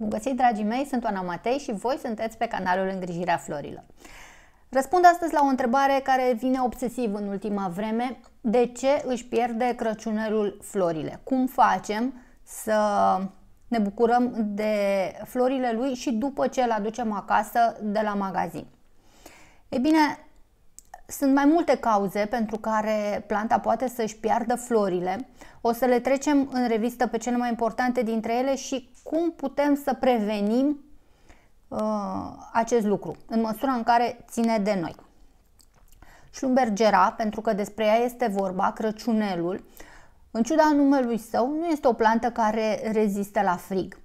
Bun găsit, dragii mei, sunt Oana Matei și voi sunteți pe canalul Îngrijirea Florilor. Răspund astăzi la o întrebare care vine obsesiv în ultima vreme. De ce își pierde Crăciunelul florile? Cum facem să ne bucurăm de florile lui și după ce le aducem acasă de la magazin? E bine, sunt mai multe cauze pentru care planta poate să-și piardă florile. O să le trecem în revistă pe cele mai importante dintre ele și cum putem să prevenim uh, acest lucru, în măsura în care ține de noi. Schlumbergera, pentru că despre ea este vorba, Crăciunelul, în ciuda numelui său, nu este o plantă care rezistă la frig.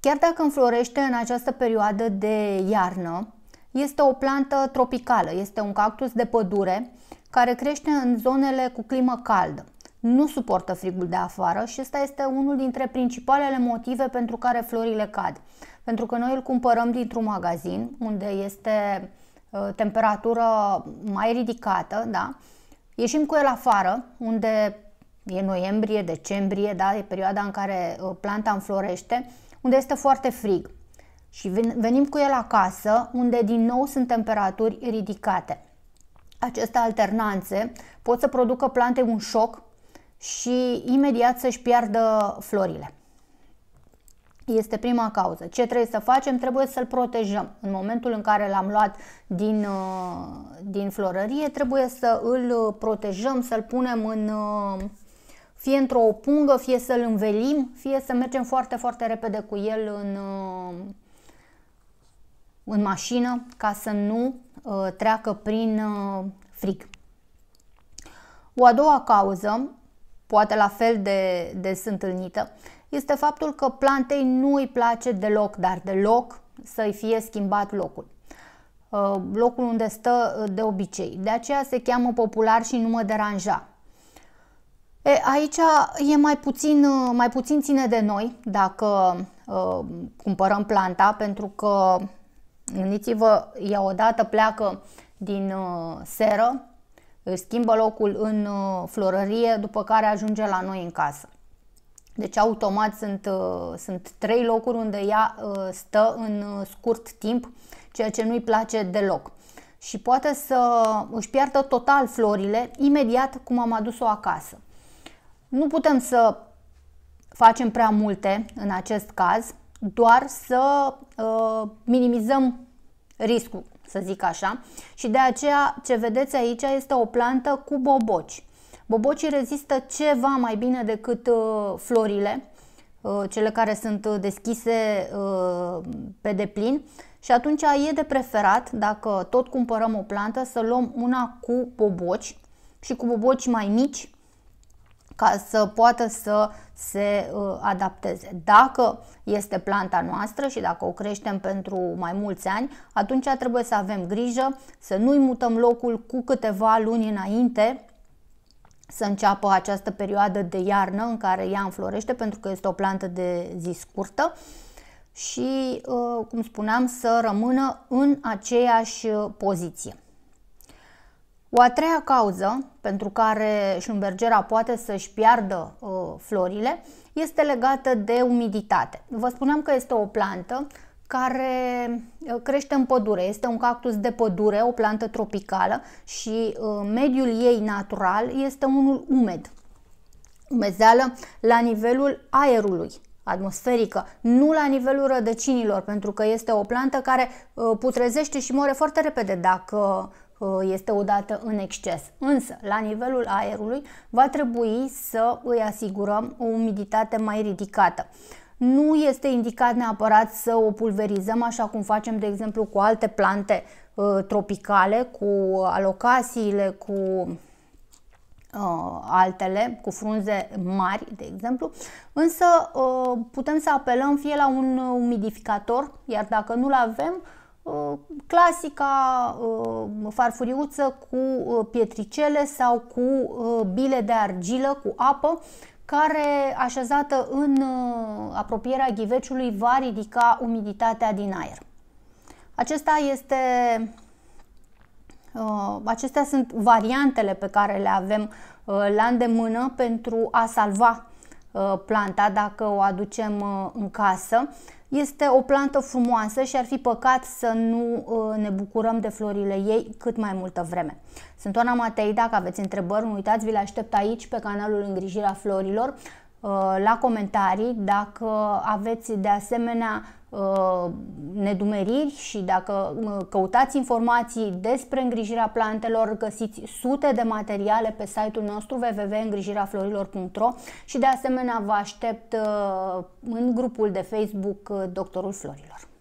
Chiar dacă înflorește în această perioadă de iarnă, este o plantă tropicală, este un cactus de pădure care crește în zonele cu climă caldă. Nu suportă frigul de afară și ăsta este unul dintre principalele motive pentru care florile cad. Pentru că noi îl cumpărăm dintr-un magazin unde este ă, temperatură mai ridicată, da? Ieșim cu el afară, unde e noiembrie, decembrie, da? E perioada în care ă, planta înflorește, unde este foarte frig și venim cu el acasă, unde din nou sunt temperaturi ridicate. Aceste alternanțe pot să producă plante un șoc și imediat să-și piardă florile. Este prima cauză. Ce trebuie să facem? Trebuie să-l protejăm. În momentul în care l-am luat din, uh, din florărie, trebuie să îl uh, protejăm, să-l punem în, uh, fie într-o pungă, fie să-l învelim, fie să mergem foarte, foarte repede cu el în, în mașină ca să nu uh, treacă prin uh, frig. O a doua cauză, poate la fel de des întâlnită, este faptul că plantei nu îi place deloc, dar deloc să-i fie schimbat locul. Uh, locul unde stă uh, de obicei. De aceea se cheamă popular și nu mă deranja. E, aici e mai puțin, uh, mai puțin ține de noi dacă uh, cumpărăm planta, pentru că gândiți vă ea odată pleacă din uh, seră, își schimbă locul în uh, florărie, după care ajunge la noi în casă. Deci automat sunt, uh, sunt trei locuri unde ea uh, stă în uh, scurt timp, ceea ce nu-i place deloc. Și poate să își piardă total florile imediat cum am adus-o acasă. Nu putem să facem prea multe în acest caz, doar să uh, minimizăm riscul, să zic așa. Și de aceea ce vedeți aici este o plantă cu boboci. Bobocii rezistă ceva mai bine decât uh, florile, uh, cele care sunt uh, deschise uh, pe deplin și atunci e de preferat, dacă tot cumpărăm o plantă, să luăm una cu boboci și cu boboci mai mici ca să poată să se uh, adapteze. Dacă este planta noastră și dacă o creștem pentru mai mulți ani, atunci trebuie să avem grijă să nu-i mutăm locul cu câteva luni înainte să înceapă această perioadă de iarnă în care ea înflorește pentru că este o plantă de zi scurtă și, uh, cum spuneam, să rămână în aceeași uh, poziție. O a treia cauză pentru care șumbergera poate să-și piardă uh, florile este legată de umiditate. Vă spuneam că este o plantă care ă, crește în pădure. Este un cactus de pădure, o plantă tropicală și uh, mediul ei natural este unul umed. Umezeală la nivelul aerului atmosferică, nu la nivelul rădăcinilor, pentru că este o plantă care uh, putrezește și moare foarte repede dacă Uh, este o dată în exces. Însă, la nivelul aerului, va trebui să îi asigurăm o umiditate mai ridicată. Nu este indicat neapărat să o pulverizăm așa cum facem, de exemplu, cu alte plante uh, tropicale, cu alocasiile, cu uh, altele, cu frunze mari, de exemplu, însă putem să apelăm fie la un umidificator, iar dacă nu-l avem, Uh, clasica uh, farfuriuță cu uh, pietricele sau cu bile de argilă, cu apă, care așezată în apropierea ghiveciului va ridica umiditatea din aer. Acesta este, acestea sunt variantele pe care le avem la îndemână pentru a salva planta dacă o aducem în casă. Este o plantă frumoasă și ar fi păcat să nu uh, ne bucurăm de florile ei cât mai multă vreme. Sunt Oana Matei, dacă aveți întrebări, nu uitați, vi le aștept aici pe canalul Îngrijirea Florilor. Uh, la comentarii dacă aveți de asemenea uh, nedumeriri și dacă uh, căutați informații despre îngrijirea plantelor, găsiți sute de materiale pe site-ul nostru www.îngrijiraflorilor.ro și de asemenea vă aștept în grupul de Facebook Doctorul Florilor.